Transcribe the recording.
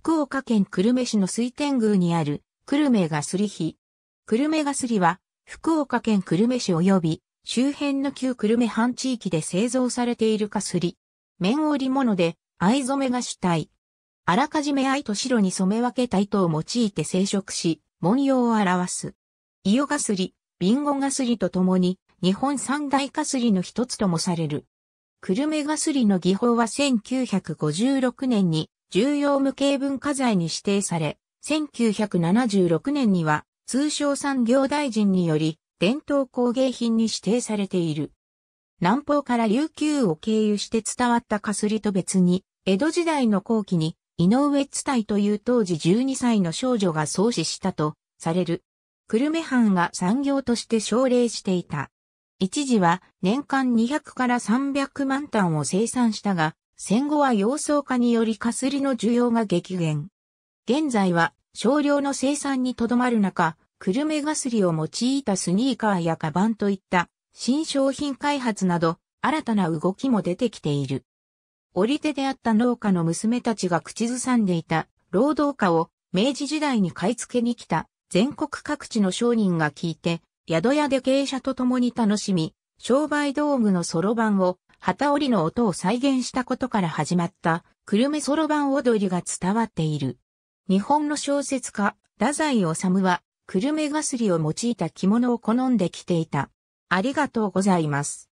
福岡県久留米市の水天宮にある、久留米がすり碑。久留米がすりは、福岡県久留米市及び、周辺の旧久留米藩地域で製造されているかすり。面織物で、藍染めが主体。あらかじめ藍と白に染め分けた糸を用いて生殖し、文様を表す。伊予がすり、ビンゴがすりとともに、日本三大かすりの一つともされる。久留米がすりの技法は1956年に重要無形文化財に指定され、1976年には通商産業大臣により伝統工芸品に指定されている。南方から琉球を経由して伝わったかすりと別に、江戸時代の後期に井上津隊という当時12歳の少女が創始したとされる。久留米藩が産業として奨励していた。一時は年間200から300万単を生産したが、戦後は洋装化によりかすりの需要が激減。現在は少量の生産にとどまる中、久留米ガスリを用いたスニーカーやカバンといった新商品開発など新たな動きも出てきている。織手であった農家の娘たちが口ずさんでいた労働家を明治時代に買い付けに来た全国各地の商人が聞いて宿屋で芸者と共に楽しみ、商売道具のそろばんを旗織りの音を再現したことから始まった、久留米そろばん踊りが伝わっている。日本の小説家、太宰治は、久留米ガスリを用いた着物を好んで着ていた。ありがとうございます。